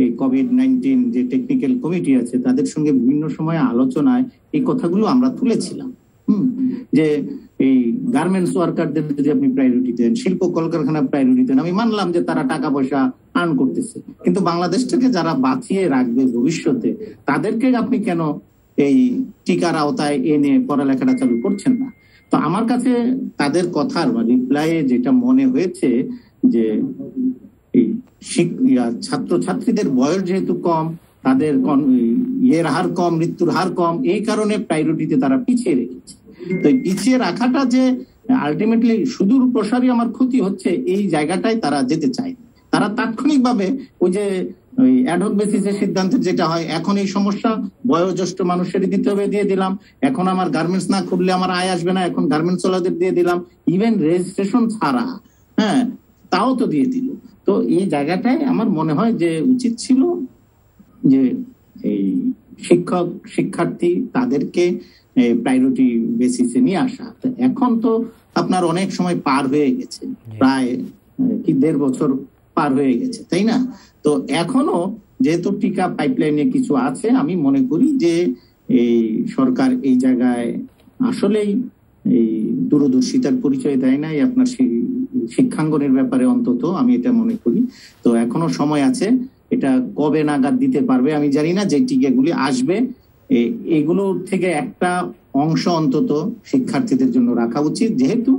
এই কোভিড নাইনটিন যে টেকনিক্যাল কমিটি আছে তাদের সঙ্গে বিভিন্ন সময় আলোচনায় এই কথাগুলো আমরা তুলেছিলাম যে এই গার্মেন্টস ওয়ার্কারদের যদি আপনি প্রায়োরিটি দেন শিল্প কলকারখানা প্রায়োরিটি দেন আমি মানলাম যে তারা টাকা পয়সা আর্ন করতেছে কিন্তু বাংলাদেশটাকে যারা বাঁচিয়ে রাখবে ভবিষ্যতে তাদেরকে আপনি কেন এই টিকার আওতায় এনে পড়ালেখাটা চালু করছেন না তো আমার কাছে তাদের কথার বা রিপ্লাইয়ে যেটা মনে হয়েছে যে ছাত্র ছাত্রছাত্রীদের বয়স যেহেতু কম তাদের ইয়ের হার কম মৃত্যুর হার কম এই কারণে প্রায়োরিটিতে তারা পিছিয়ে রেখেছে তো পিছিয়ে রাখাটা যে আলটিমেটলি সুদূর প্রসারী আমার ক্ষতি হচ্ছে এই জায়গাটায় তারা যেতে চায় তারা তাৎক্ষণিকভাবে ওই যে ওই অ্যাডহক বেসিসের সিদ্ধান্তের যেটা হয় এখন এই সমস্যা বয়োজ্যেষ্ঠ মানুষের দিতে হবে দিয়ে দিলাম এখন আমার গার্মেন্টস না খুললে আমার আয় আসবে না এখন গার্মেন্টস ওলাদের দিয়ে দিলাম ইভেন রেজিস্ট্রেশন ছাড়া হ্যাঁ তাও তো দিয়ে দিল তো এই জায়গাটায় আমার মনে হয় যে উচিত ছিল যে এই শিক্ষক শিক্ষার্থী তাদেরকে প্রায়োরিটি বেসিসে নিয়ে আসা এখন তো আপনার অনেক সময় পার হয়ে গেছে প্রায় কি দেড় বছর পার হয়ে গেছে তাই না তো এখনো যেহেতু টিকা পাইপলাইনে কিছু আছে আমি মনে করি যে এই সরকার এই জায়গায় আসলেই এই দূরদর্শিতার পরিচয় দেয় নাই আপনার সেই শিক্ষাঙ্গনের ব্যাপারে অন্তত আমি এটা মনে করি তো এখনো সময় আছে এটা কবে নাগাদ দিতে পারবে আমি জানি না যে টিকাগুলি আসবে এগুলো থেকে একটা অংশ অন্তত শিক্ষার্থীদের জন্য রাখা উচিত যেহেতু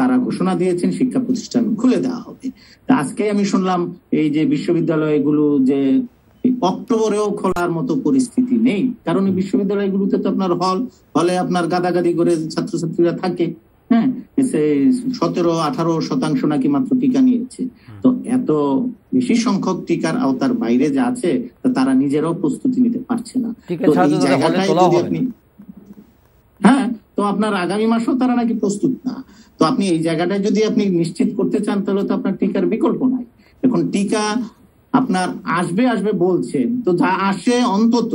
তারা ঘোষণা দিয়েছেন শিক্ষা প্রতিষ্ঠান খুলে দেওয়া হবে আজকে আমি শুনলাম এই যে বিশ্ববিদ্যালয়গুলো যে অক্টোবরেও খোলার মতো পরিস্থিতি নেই কারণ বিশ্ববিদ্যালয়গুলোতে তো আপনার হল হলে আপনার গাদাগাদি করে ছাত্রছাত্রীরা থাকে হ্যাঁ সতেরো আঠারো শতাংশ নাকি মাত্র টিকা নিয়েছে তো এত বেশি সংখ্যক টিকার আওতার বাইরে যা আছে তারা নিজেরাও প্রস্তুতি নিতে পারছে না তো এই জায়গাটাই যদি আপনি তো আপনার আগামী মাসও তারা নাকি প্রস্তুত না তো আপনি এই জায়গাটায় যদি আপনি নিশ্চিত করতে চান তাহলে তো আপনার টিকার বিকল্প নাই এখন টিকা আপনার আসবে আসবে বলছে তো যা আসে অন্তত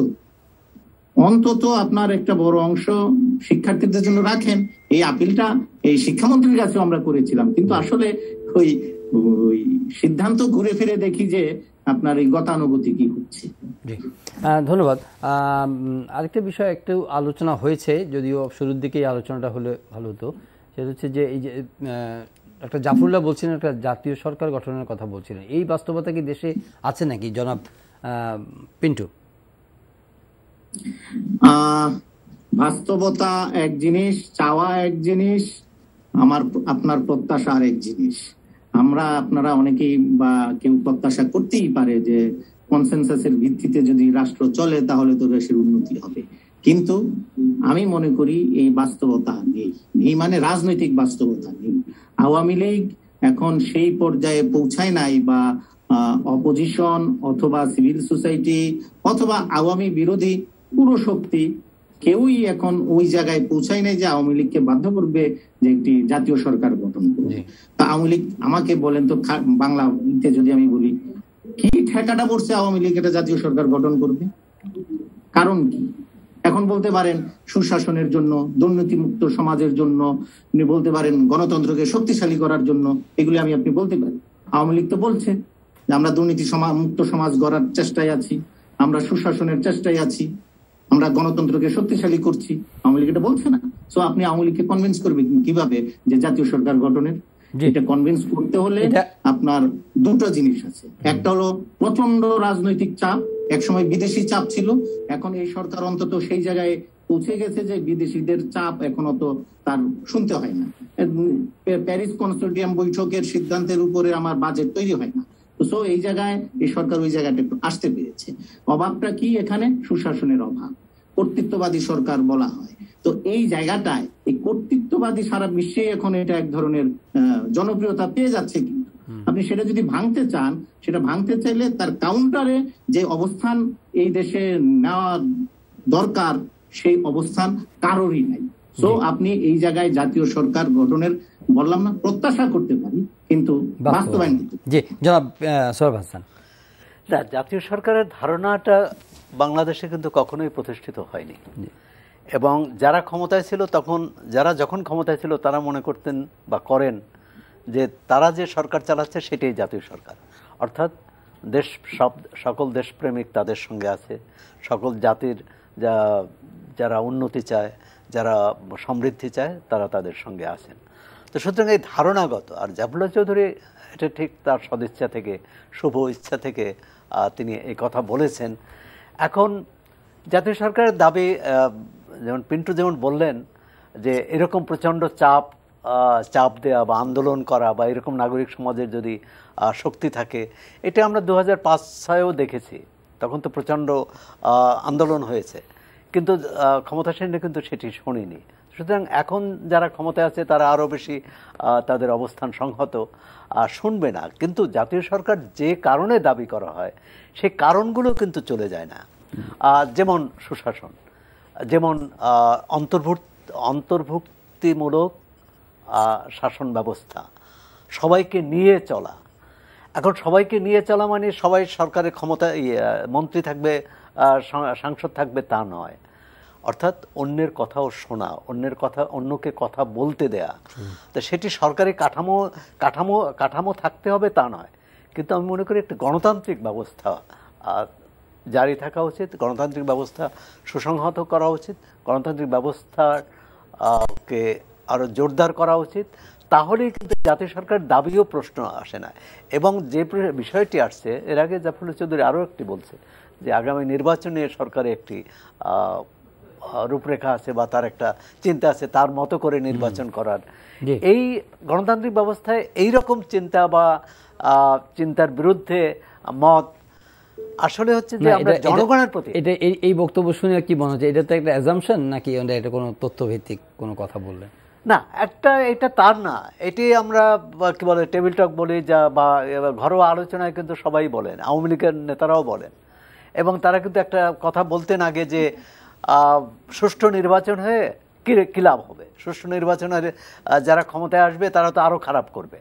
অন্তত আপনার একটা বড় অংশ শিক্ষার্থীদের জন্য রাখেন এই আপিলটা এই শিক্ষামন্ত্রীর কাছে আমরা করেছিলাম কিন্তু আসলে ওই সিদ্ধান্ত ঘুরে ফিরে দেখি যে আপনার এই গতানুগতি কি হচ্ছে ধন্যবাদ আরেকটা বিষয় একটু আলোচনা হয়েছে যদিও শুরুর দিকেই আলোচনাটা হলে ভালো হতো সেটা হচ্ছে যে এই যে একটা জাফরুল্লাহ বলছিলেন একটা জাতীয় সরকার গঠনের কথা বলছিলেন এই বাস্তবতা কি দেশে আছে নাকি জনাব পিন্টু বাস্তবতা এক জিনিস চাওয়া এক জিনিস আমার আপনার প্রত্যাশা আর এক জিনিস আমরা আপনারা অনেকেই বা কেউ প্রত্যাশা করতেই পারে যে কনসেনসাসের ভিত্তিতে যদি রাষ্ট্র চলে তাহলে তো দেশের উন্নতি হবে কিন্তু আমি মনে করি এই বাস্তবতা নেই এই মানে রাজনৈতিক বাস্তবতা নেই আওয়ামী লীগ এখন সেই পর্যায়ে পৌঁছায় নাই বা অপোজিশন অথবা সিভিল সোসাইটি অথবা আওয়ামী বিরোধী পুরো শক্তি কেউই এখন ওই জায়গায় পৌঁছায় নাই যে আওয়ামী লীগকে বাধ্য করবে যে একটি জাতীয় সরকার গঠন করবে তা আওয়ামী লীগ আমাকে বলেন তো বাংলা যদি আমি বলি কি ঠেকাটা পড়ছে আওয়ামী লীগ এটা জাতীয় সরকার গঠন করবে কারণ কি এখন বলতে পারেন সুশাসনের জন্য দুর্নীতিমুক্ত সমাজের জন্য আপনি বলতে পারেন গণতন্ত্রকে শক্তিশালী করার জন্য এগুলি আমি আপনি বলতে পারি আওয়ামী লীগ তো বলছে যে আমরা দুর্নীতি সমাজ মুক্ত সমাজ গড়ার চেষ্টায় আছি আমরা সুশাসনের চেষ্টায় আছি আমরা গণতন্ত্রকে শক্তিশালী করছি আওয়ামী লীগ এটা বলছে না তো আপনি আওয়ামী লীগকে কনভিন্স করবেন কিভাবে যে জাতীয় সরকার গঠনের এটা কনভিন্স করতে হলে আপনার দুটো জিনিস আছে একটা হলো প্রচন্ড রাজনৈতিক চাপ একসময় বিদেশি চাপ ছিল এখন এই সরকার অন্তত সেই জায়গায় পৌঁছে গেছে যে বিদেশিদের চাপ এখন অত তার শুনতে হয় না প্যারিস কনসোর্টিয়াম বৈঠকের সিদ্ধান্তের উপরে আমার বাজেট তৈরি হয় না তো এই জায়গায় এই সরকার ওই জায়গাটা একটু আসতে পেরেছে অভাবটা কি এখানে সুশাসনের অভাব কর্তৃত্ববাদী সরকার বলা হয় তো এই জায়গাটায় এই কর্তৃত্ববাদী সারা বিশ্বে এখন এটা এক ধরনের জনপ্রিয়তা পেয়ে যাচ্ছে কিন্তু আপনি সেটা যদি ভাঙতে চান সেটা ভাঙতে চাইলে তার কাউন্টারে যে অবস্থান এই দেশে নেওয়া দরকার সেই অবস্থান কারোরই নাই তো আপনি এই জায়গায় জাতীয় সরকার গঠনের বললাম না প্রত্যাশা করতে পারি কিন্তু বাস্তবায়ন জি জনাব হাসান জাতীয় সরকারের ধারণাটা বাংলাদেশে কিন্তু কখনোই প্রতিষ্ঠিত হয়নি এবং যারা ক্ষমতায় ছিল তখন যারা যখন ক্ষমতায় ছিল তারা মনে করতেন বা করেন যে তারা যে সরকার চালাচ্ছে সেটাই জাতীয় সরকার অর্থাৎ দেশ সব সকল দেশপ্রেমিক তাদের সঙ্গে আছে সকল জাতির যা যারা উন্নতি চায় যারা সমৃদ্ধি চায় তারা তাদের সঙ্গে আছেন তো সুতরাং এই ধারণাগত আর জাফুল্লা চৌধুরী এটা ঠিক তার সদিচ্ছা থেকে শুভ ইচ্ছা থেকে তিনি এই কথা বলেছেন এখন জাতীয় সরকারের দাবি যেমন পিন্টু যেমন বললেন যে এরকম প্রচণ্ড চাপ চাপ দেওয়া বা আন্দোলন করা বা এরকম নাগরিক সমাজের যদি শক্তি থাকে এটা আমরা দু হাজার পাঁচ ছয়েও দেখেছি তখন তো প্রচণ্ড আন্দোলন হয়েছে কিন্তু ক্ষমতাসীনরা কিন্তু সেটি শুনিনি সুতরাং এখন যারা ক্ষমতায় আছে তারা আরও বেশি তাদের অবস্থান সংহত শুনবে না কিন্তু জাতীয় সরকার যে কারণে দাবি করা হয় সে কারণগুলো কিন্তু চলে যায় না যেমন সুশাসন যেমন অন্তর্ভুক্ত অন্তর্ভুক্তিমূলক শাসন ব্যবস্থা সবাইকে নিয়ে চলা এখন সবাইকে নিয়ে চলা মানে সবাই সরকারের ক্ষমতা ইয়ে, মন্ত্রী থাকবে সাংসদ থাকবে তা নয় অর্থাৎ অন্যের কথাও শোনা অন্যের কথা অন্যকে কথা বলতে দেয়া তো সেটি সরকারি কাঠামো কাঠামো কাঠামো থাকতে হবে তা নয় কিন্তু আমি মনে করি একটি গণতান্ত্রিক ব্যবস্থা জারি থাকা উচিত গণতান্ত্রিক ব্যবস্থা সুসংহত করা উচিত গণতান্ত্রিক ব্যবস্থার কে আরও জোরদার করা উচিত তাহলেই কিন্তু জাতীয় সরকার দাবিও প্রশ্ন আসে না এবং যে বিষয়টি আসছে এর আগে জাফরুল চৌধুরী আরও একটি বলছে যে আগামী নির্বাচনে সরকারে একটি রূপরেখা আছে বা তার একটা চিন্তা আছে তার মতো করে নির্বাচন করার এই গণতান্ত্রিক ব্যবস্থায় এই রকম চিন্তা বা চিন্তার বিরুদ্ধে মত আসলে হচ্ছে যে আমরা জনগণের প্রতি এটা এই বক্তব্য শুনে কি মনে হচ্ছে এটা তো একটা অ্যাজামশন নাকি এটা কোনো তথ্যভিত্তিক কোনো কথা বললে না একটা এটা তার না এটি আমরা কি বলে টেবিল টক বলি যা বা ঘরোয়া আলোচনায় কিন্তু সবাই বলেন আওয়ামী লীগের নেতারাও বলেন এবং তারা কিন্তু একটা কথা বলতেন আগে যে সুষ্ঠু নির্বাচন হয়ে কী কী লাভ হবে সুষ্ঠু নির্বাচন হলে যারা ক্ষমতায় আসবে তারা তো আরও খারাপ করবে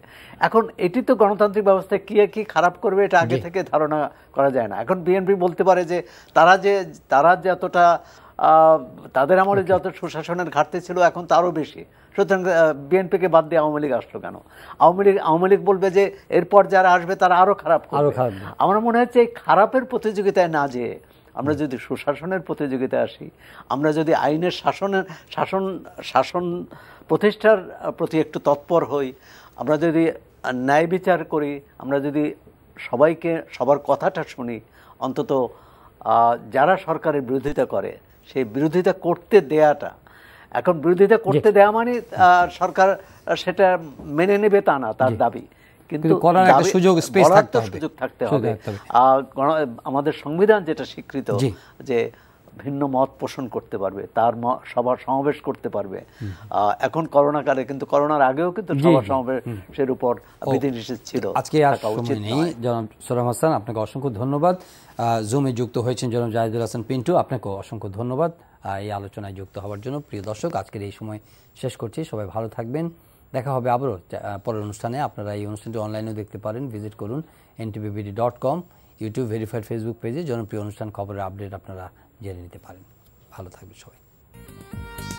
এখন এটি তো গণতান্ত্রিক ব্যবস্থায় কী কী খারাপ করবে এটা আগে থেকে ধারণা করা যায় না এখন বিএনপি বলতে পারে যে তারা যে তারা যতটা তাদের আমলে যত সুশাসনের ঘাটতি ছিল এখন তারও বেশি সুতরাং বিএনপিকে বাদ দিয়ে আওয়ামী লীগ আসলো কেন আওয়ামী লীগ আওয়ামী লীগ বলবে যে এরপর যারা আসবে তারা আরও খারাপ আরও খারাপ আমার মনে হচ্ছে এই খারাপের প্রতিযোগিতায় না যেয়ে আমরা যদি সুশাসনের প্রতিযোগিতায় আসি আমরা যদি আইনের শাসনের শাসন শাসন প্রতিষ্ঠার প্রতি একটু তৎপর হই আমরা যদি ন্যায় বিচার করি আমরা যদি সবাইকে সবার কথাটা শুনি অন্তত যারা সরকারের বিরোধিতা করে সেই বিরোধিতা করতে দেয়াটা এখন বিরোধিতা করতে দেওয়া মানে সরকার সেটা মেনে নেবে তা না তার দাবি কিন্তু করার একটা সুযোগ স্পেস থাকতে হবে সুযোগ থাকতে হবে আমাদের সংবিধান যেটা স্বীকৃত যে ভিন্ন মত পোষণ করতে পারবে তার সবার সমাবেশ করতে পারবে এখন করোনা কালে কিন্তু করোনার আগেও কিন্তু সবার সমাবেশের উপর বিধিনিষেধ ছিল আজকে জনাব সোরাম হাসান আপনাকে অসংখ্য ধন্যবাদ জুমে যুক্ত হয়েছেন জনাব জাহিদুল হাসান পিন্টু আপনাকেও অসংখ্য ধন্যবাদ এই আলোচনায় যুক্ত হওয়ার জন্য প্রিয় দর্শক আজকের এই সময় শেষ করছি সবাই ভালো থাকবেন দেখা হবে আবারও পরের অনুষ্ঠানে আপনারা এই অনুষ্ঠানটি অনলাইনেও দেখতে পারেন ভিজিট করুন NTVBD dot com YouTube verified Facebook পেজে জনপ্রিয় অনুষ্ঠান খবরের আপডেট আপনারা জেনে নিতে পারেন ভালো থাকবে সবাই